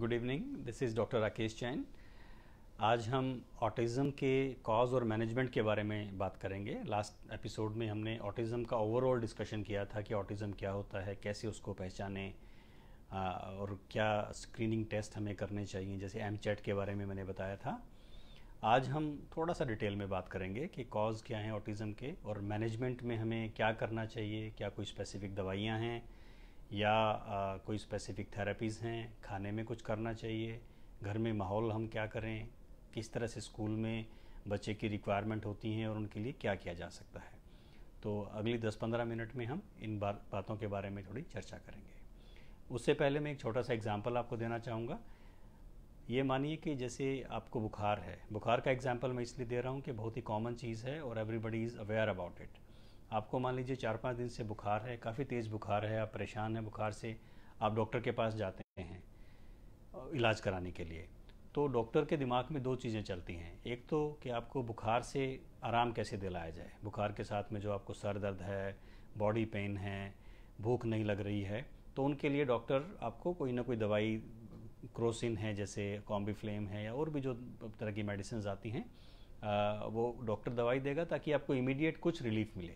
Good evening this is doctor Rakesh Jain आज हम autism के कॉज और मैनेजमेंट के बारे में बात करेंगे लास्ट एपिसोड में हमने ऑटिज़म का ओवरऑल डिस्कशन किया था कि ऑटिज़म क्या होता है कैसे उसको पहचाने और क्या स्क्रीनिंग टेस्ट हमें करने चाहिए जैसे एम चैट के बारे में मैंने बताया था आज हम थोड़ा सा डिटेल में बात करेंगे कि कॉज क्या हैं ऑटिज़म के और मैनेजमेंट में हमें क्या करना चाहिए क्या कोई स्पेसिफिक दवाइयाँ हैं या आ, कोई स्पेसिफिक थेरेपीज़ हैं खाने में कुछ करना चाहिए घर में माहौल हम क्या करें किस तरह से स्कूल में बच्चे की रिक्वायरमेंट होती हैं और उनके लिए क्या किया जा सकता है तो अगली 10-15 मिनट में हम इन बार, बातों के बारे में थोड़ी चर्चा करेंगे उससे पहले मैं एक छोटा सा एग्ज़ाम्पल आपको देना चाहूँगा ये मानिए कि जैसे आपको बुखार है बुखार का एग्जाम्पल मैं इसलिए दे रहा हूँ कि बहुत ही कॉमन चीज़ है और everybody is aware about it आपको मान लीजिए चार पाँच दिन से बुखार है काफ़ी तेज़ बुखार है आप परेशान हैं बुखार से आप डॉक्टर के पास जाते हैं इलाज कराने के लिए तो डॉक्टर के दिमाग में दो चीज़ें चलती हैं एक तो कि आपको बुखार से आराम कैसे दिलाया जाए बुखार के साथ में जो आपको सर दर्द है बॉडी पेन है भूख नहीं लग रही है तो उनके लिए डॉक्टर आपको कोई ना कोई दवाई क्रोसिन है जैसे कॉम्बीफ्लेम है या और भी जो तरह की मेडिसिन आती हैं वो डॉक्टर दवाई देगा ताकि आपको इमीडिएट कुछ रिलीफ मिले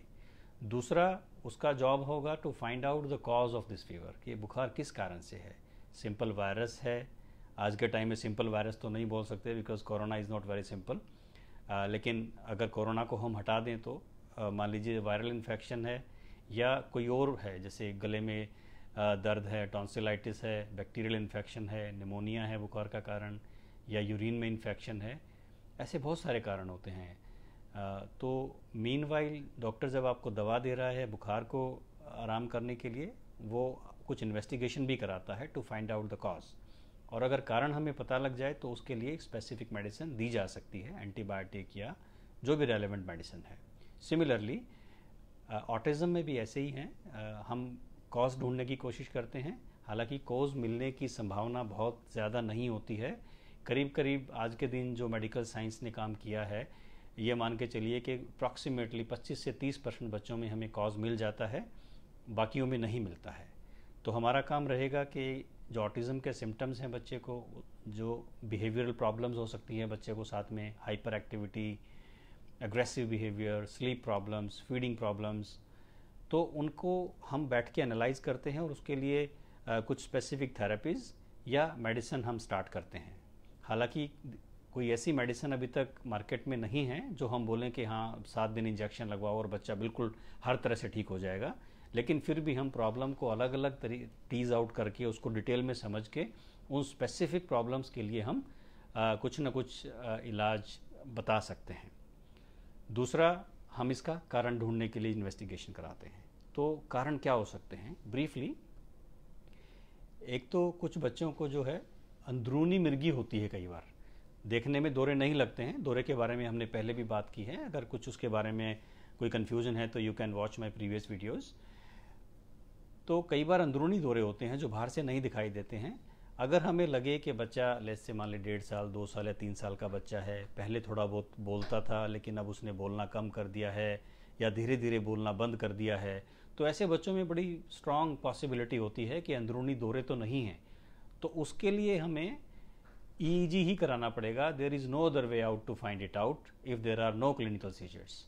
दूसरा उसका जॉब होगा to find out the cause of this fever कि बुखार किस कारण से है सिंपल वायरस है आज के टाइम में सिंपल वायरस तो नहीं बोल सकते because corona is not very simple लेकिन अगर कोरोना को हम हटा दें तो मान लीजिए वायरल इन्फेक्शन है या कोई और है जैसे गले में दर्द है टॉन्सिलाइटिस है बैक्टीरियल इन्फेक्शन है निमोनिया है बुखार का कारण या यूरिन में इन्फेक्शन है ऐसे बहुत सारे कारण होते हैं तो मीन डॉक्टर जब आपको दवा दे रहा है बुखार को आराम करने के लिए वो कुछ इन्वेस्टिगेशन भी कराता है to find out the cause और अगर कारण हमें पता लग जाए तो उसके लिए एक स्पेसिफिक मेडिसिन दी जा सकती है एंटीबायोटिक या जो भी रेलिवेंट मेडिसिन है सिमिलरली ऑटिज़म में भी ऐसे ही हैं हम कॉज ढूंढने की कोशिश करते हैं हालांकि कोज मिलने की संभावना बहुत ज़्यादा नहीं होती है करीब करीब आज के दिन जो मेडिकल साइंस ने काम किया है ये मान के चलिए कि अप्रॉक्सीमेटली 25 से 30 परसेंट बच्चों में हमें कॉज मिल जाता है बाकियों में नहीं मिलता है तो हमारा काम रहेगा कि जो ऑटिज़म के सिम्टम्स हैं बच्चे को जो बिहेवियरल प्रॉब्लम्स हो सकती हैं बच्चे को साथ में hyperactivity aggressive behaviour sleep problems feeding problems तो उनको हम बैठ के एनालाइज करते हैं और उसके लिए आ, कुछ स्पेसिफिक थेरेपीज़ या मेडिसिन हम स्टार्ट करते हैं हालांकि कोई ऐसी मेडिसिन अभी तक मार्केट में नहीं है जो हम बोलें कि हाँ सात दिन इंजेक्शन लगवाओ और बच्चा बिल्कुल हर तरह से ठीक हो जाएगा लेकिन फिर भी हम प्रॉब्लम को अलग अलग तरी टीज आउट करके उसको डिटेल में समझ के उन स्पेसिफिक प्रॉब्लम्स के लिए हम आ, कुछ ना कुछ आ, इलाज बता सकते हैं दूसरा हम इसका कारण ढूंढने के लिए इन्वेस्टिगेशन कराते हैं तो कारण क्या हो सकते हैं ब्रीफली एक तो कुछ बच्चों को जो है अंदरूनी मिर्गी होती है कई बार देखने में दौरे नहीं लगते हैं दौरे के बारे में हमने पहले भी बात की है अगर कुछ उसके बारे में कोई कन्फ्यूजन है तो you can watch my previous videos तो कई बार अंदरूनी दौरे होते हैं जो बाहर से नहीं दिखाई देते हैं अगर हमें लगे कि बच्चा लेस से मान ली डेढ़ साल दो साल या तीन साल का बच्चा है पहले थोड़ा बहुत बोलता था लेकिन अब उसने बोलना कम कर दिया है या धीरे धीरे बोलना बंद कर दिया है तो ऐसे बच्चों में बड़ी स्ट्रांग पॉसिबिलिटी होती है कि अंदरूनी दौरे तो नहीं हैं तो उसके लिए हमें ईईजी ही कराना पड़ेगा there is no other way out to find it out if there are no clinical seizures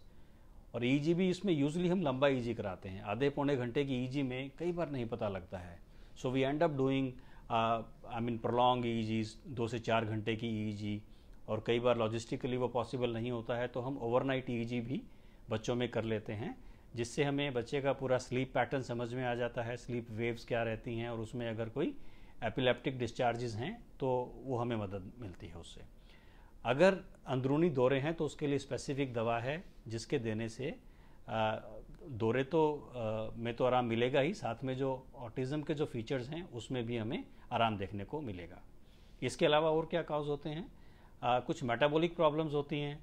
और ईजी भी इसमें यूजली हम लंबा ईजी कराते हैं आधे पौने घंटे की ईजी में कई बार नहीं पता लगता है so we end up doing I mean prolong EEG दो से चार घंटे की ईजी और कई बार लॉजिस्टिकली वो पॉसिबल नहीं होता है तो हम ओवरनाइट ईजी भी बच्चों में कर लेते हैं जिससे हमें बच्चे का पूरा स्लीप पैटर्न समझ में आ जाता है स्लीप वेव्स क्या रहती हैं और उसमें अगर कोई एपिलेप्टिक डिस्चार्जेस हैं तो वो हमें मदद मिलती है उससे अगर अंदरूनी दौरे हैं तो उसके लिए स्पेसिफिक दवा है जिसके देने से दौरे तो में तो आराम मिलेगा ही साथ में जो ऑटिज़म के जो फीचर्स हैं उसमें भी हमें आराम देखने को मिलेगा इसके अलावा और क्या काज होते हैं आ, कुछ मेटाबॉलिक प्रॉब्लम्स होती हैं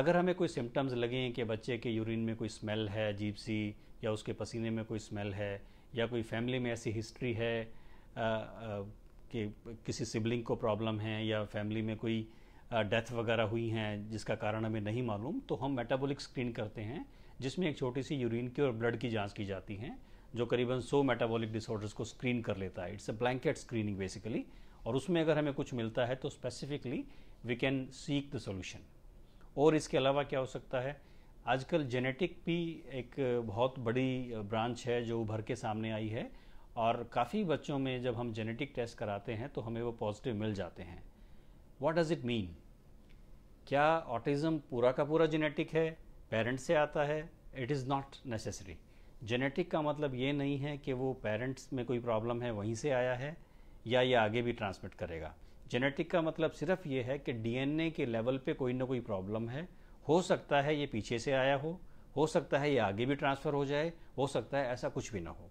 अगर हमें कोई सिम्टम्स लगें कि बच्चे के यूरिन में कोई स्मेल है जीप सी या उसके पसीने में कोई स्मेल है या कोई फैमिली में ऐसी हिस्ट्री है कि किसी सिबलिंग को प्रॉब्लम है या फैमिली में कोई डेथ वगैरह हुई हैं जिसका कारण हमें नहीं मालूम तो हम मेटाबॉलिक स्क्रीन करते हैं जिसमें एक छोटी सी यूरिन की और ब्लड की जांच की जाती है जो करीबन 100 मेटाबॉलिक डिसऑर्डर्स को स्क्रीन कर लेता है it's a blanket screening basically और उसमें अगर हमें कुछ मिलता है तो specifically we can seek the solution और इसके अलावा क्या हो सकता है आजकल जेनेटिक भी एक बहुत बड़ी ब्रांच है जो उभर के सामने आई है और काफ़ी बच्चों में जब हम जेनेटिक टेस्ट कराते हैं तो हमें वो पॉजिटिव मिल जाते हैं वॉट डज़ इट मीन क्या ऑटिज़म पूरा का पूरा जेनेटिक है पेरेंट्स से आता है it is not necessary genetic का मतलब ये नहीं है कि वो पेरेंट्स में कोई प्रॉब्लम है वहीं से आया है या ये आगे भी ट्रांसमिट करेगा जेनेटिक का मतलब सिर्फ ये है कि डीएनए के लेवल पे कोई ना कोई प्रॉब्लम है हो सकता है ये पीछे से आया हो हो सकता है ये आगे भी ट्रांसफ़र हो जाए हो सकता है ऐसा कुछ भी ना हो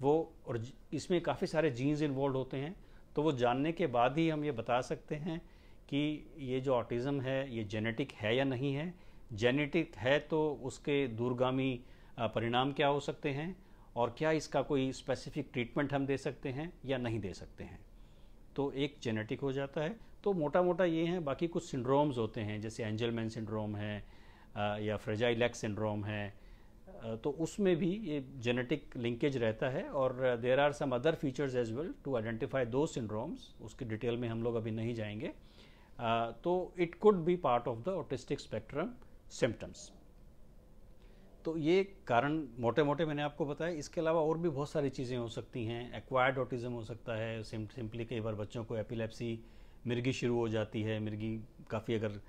वो और इसमें काफ़ी सारे जीन्स इन्वॉल्व होते हैं तो वो जानने के बाद ही हम ये बता सकते हैं कि ये जो ऑटिज़म है ये जेनेटिक है या नहीं है जेनेटिक है तो उसके दूरगामी परिणाम क्या हो सकते हैं और क्या इसका कोई स्पेसिफिक ट्रीटमेंट हम दे सकते हैं या नहीं दे सकते हैं तो एक जेनेटिक हो जाता है तो मोटा मोटा ये हैं बाकी कुछ सिंड्रोम्स होते हैं जैसे एंजलमैन सिंड्रोम है या फ्रेजाइलैक्स सिंड्रोम है तो उसमें भी ये जेनेटिक लिंकेज रहता है और there are some other features as well to identify दो सिंड्रोम्स उसकी डिटेल में हम लोग अभी नहीं जाएंगे तो it could be part of the autistic spectrum symptoms तो ये कारण मोटे मोटे मैंने आपको बताया इसके अलावा और भी बहुत सारी चीज़ें हो सकती हैं एक्वायर्ड ऑटिज्म हो सकता है सिंपली कई बार बच्चों को एपिलेप्सी मिर्गी शुरू हो जाती है मिर्गी काफ़ी अगर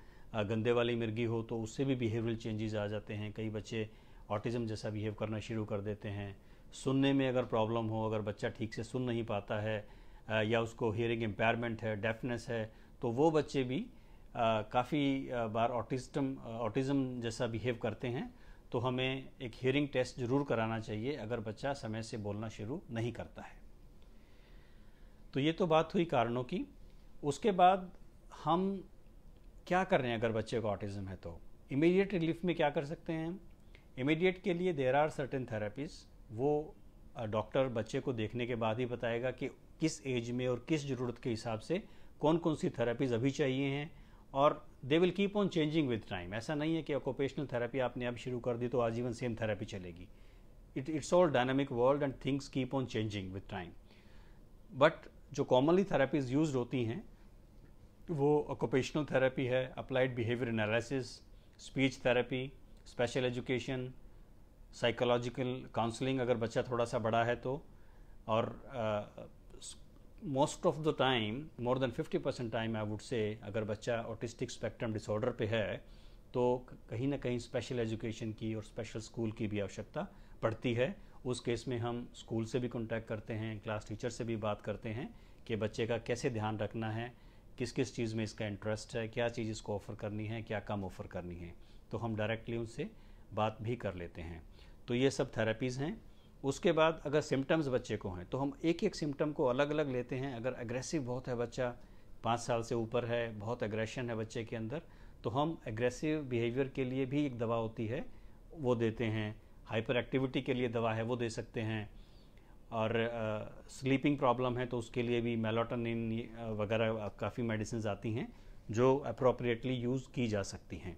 गंदे वाली मिर्गी हो तो उससे भी बिहेवियरल चेंजेस आ जाते हैं कई बच्चे ऑटिज़म जैसा बिहेव करना शुरू कर देते हैं सुनने में अगर प्रॉब्लम हो अगर बच्चा ठीक से सुन नहीं पाता है या उसको हियरिंग एम्पेयरमेंट है डेफनेस है तो वो बच्चे भी काफ़ी बार ऑटिस्टम ऑटिज़म जैसा बिहेव करते हैं तो हमें एक हियरिंग टेस्ट ज़रूर कराना चाहिए अगर बच्चा समय से बोलना शुरू नहीं करता है तो ये तो बात हुई कारणों की उसके बाद हम क्या कर रहे हैं अगर बच्चे को ऑटिज़म है तो इमीडिएट रिलीफ में क्या कर सकते हैं हम इमीडिएट के लिए देर आर सर्टेन थेरेपीज़ वो डॉक्टर बच्चे को देखने के बाद ही बताएगा कि किस एज में और किस ज़रूरत के हिसाब से कौन कौन सी थेरेपीज़ अभी चाहिए हैं और they will keep on changing with time ऐसा नहीं है कि ऑक्यूपेशनल थेरेपी आपने अब शुरू कर दी तो आजीवन सेम थेरेपी चलेगी it it's all dynamic world and things keep on changing with time but जो कॉमनली थेरेपीज यूज होती हैं वो ऑक्यूपेशनल थेरेपी है applied behaviour analysis speech therapy special education psychological counselling अगर बच्चा थोड़ा सा बड़ा है तो और most of the time more than 50 percent time I would say अगर बच्चा ऑटिस्टिक स्पेक्ट्रम डिसऑर्डर पे है तो कहीं ना कहीं स्पेशल एजुकेशन की और स्पेशल स्कूल की भी आवश्यकता पड़ती है उस केस में हम स्कूल से भी कॉन्टैक्ट करते हैं क्लास टीचर से भी बात करते हैं कि बच्चे का कैसे ध्यान रखना है किस किस चीज़ में इसका इंटरेस्ट है क्या चीज़ इसको ऑफ़र करनी है क्या कम ऑफ़र करनी है तो हम डायरेक्टली उनसे बात भी कर लेते हैं तो ये सब थेरेपीज़ हैं उसके बाद अगर सिम्टम्स बच्चे को हैं तो हम एक एक सिम्टम को अलग अलग लेते हैं अगर एग्रेसिव बहुत है बच्चा पाँच साल से ऊपर है बहुत एग्रेशन है बच्चे के अंदर तो हम एग्रेसिव बिहेवियर के लिए भी एक दवा होती है वो देते हैं हाइपर एक्टिविटी के लिए दवा है वो दे सकते हैं और स्लीपिंग uh, प्रॉब्लम है तो उसके लिए भी मेलाटोनिन वगैरह काफ़ी मेडिसिन आती हैं जो अप्रोप्रिएटली यूज़ की जा सकती हैं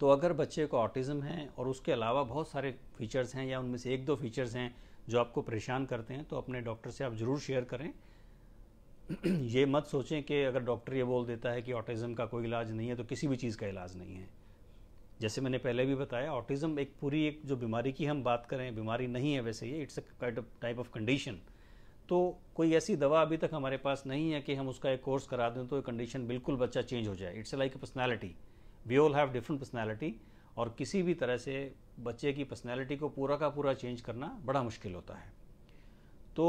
तो अगर बच्चे को ऑटिज़म है और उसके अलावा बहुत सारे फीचर्स हैं या उनमें से एक दो फीचर्स हैं जो आपको परेशान करते हैं तो अपने डॉक्टर से आप ज़रूर शेयर करें ये मत सोचें कि अगर डॉक्टर ये बोल देता है कि ऑटिज़म का कोई इलाज नहीं है तो किसी भी चीज़ का इलाज नहीं है जैसे मैंने पहले भी बताया ऑटिज़म एक पूरी एक जो बीमारी की हम बात करें बीमारी नहीं है वैसे ये it's a type of condition तो कोई ऐसी दवा अभी तक हमारे पास नहीं है कि हम उसका एक कोर्स करा दें तो ये कंडीशन बिल्कुल बच्चा चेंज हो जाए it's like a personality we all have different personality और किसी भी तरह से बच्चे की पर्सनैलिटी को पूरा का पूरा चेंज करना बड़ा मुश्किल होता है तो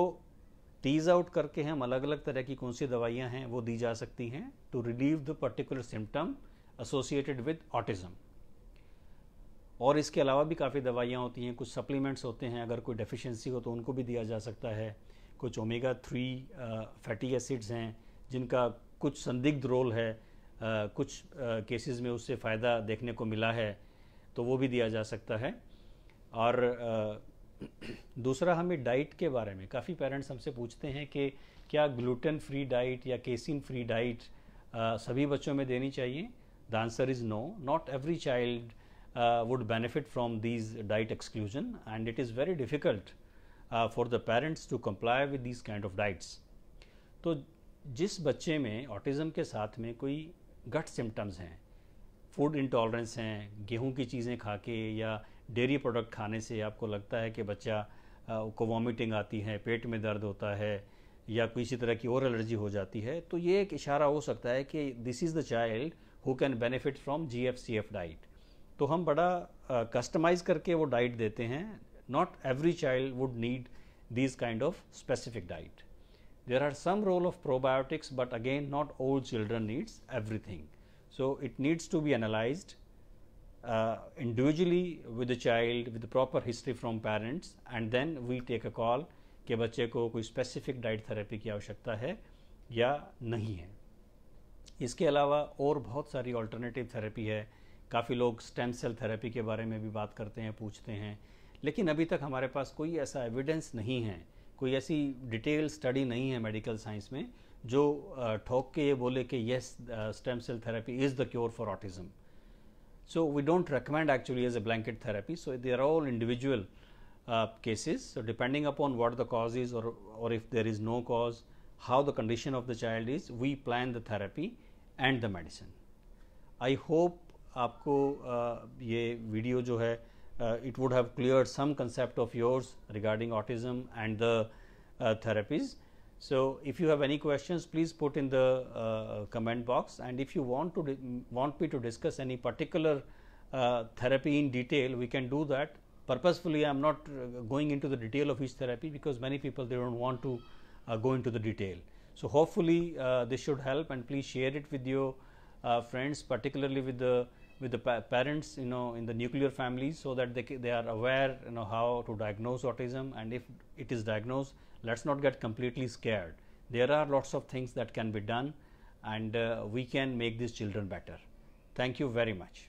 टीज आउट करके हम अलग अलग तरह की कौन सी दवाइयाँ हैं वो दी जा सकती हैं to relieve the particular symptom associated with autism और इसके अलावा भी काफ़ी दवाइयाँ होती हैं कुछ सप्लीमेंट्स होते हैं अगर कोई डेफिशिएंसी हो तो उनको भी दिया जा सकता है कुछ ओमेगा थ्री फैटी एसिड्स हैं जिनका कुछ संदिग्ध रोल है कुछ केसेस में उससे फ़ायदा देखने को मिला है तो वो भी दिया जा सकता है और दूसरा हमें डाइट के बारे में काफ़ी पेरेंट्स हमसे पूछते हैं कि क्या ग्लूटेन फ्री डाइट या केसिन फ्री डाइट सभी बच्चों में देनी चाहिए the answer is no not every child would benefit from these diet exclusion and it is very difficult for the parents to comply with these kind of diets तो जिस बच्चे में autism के साथ में कोई गट सिम्टम्स हैं food intolerance हैं गेहूं की चीज़ें खा के या डेयरी प्रोडक्ट खाने से आपको लगता है कि बच्चा को वॉमिटिंग आती है पेट में दर्द होता है या किसी तरह की और एलर्जी हो जाती है तो ये एक इशारा हो सकता है कि this is the child who can benefit from G F C F diet तो हम बड़ा कस्टमाइज़ करके वो डाइट देते हैं not every child would need these kind of specific diet There are some role of probiotics but again not all children needs everything. So, it needs to be analyzed uh, individually with the child with the proper history from parents and then we take a call कि बच्चे को कोई specific diet therapy की आवश्यकता है या नहीं है इसके अलावा और बहुत सारी ऑल्टरनेटिव थेरेपी है काफ़ी लोग स्टेम सेल थेरेपी के बारे में भी बात करते हैं पूछते हैं लेकिन अभी तक हमारे पास कोई ऐसा एविडेंस नहीं है कोई ऐसी डिटेल स्टडी नहीं है मेडिकल साइंस में जो ठोक के ये बोले कि yes stem cell therapy is the cure for autism so we don't recommend actually as a blanket therapy so they are all individual cases so depending upon what the cause is और if there is no cause how the condition of the child is we plan the therapy and the medicine I hope आपको uh, ये video जो है uh, it would have cleared some concept of yours regarding autism and the uh, therapies. So, if you have any questions please put in the uh, comment box and if you want to want me to discuss any particular uh, therapy in detail we can do that purposefully I am not uh, going into the detail of each therapy because many people they do not want to uh, go into the detail. So, hopefully this should help and please share it with your friends particularly with the with the pa parents you know in the nuclear families so that they, they are aware you know how to diagnose autism and if it is diagnosed let's not get completely scared there are lots of things that can be done and uh, we can make these children better thank you very much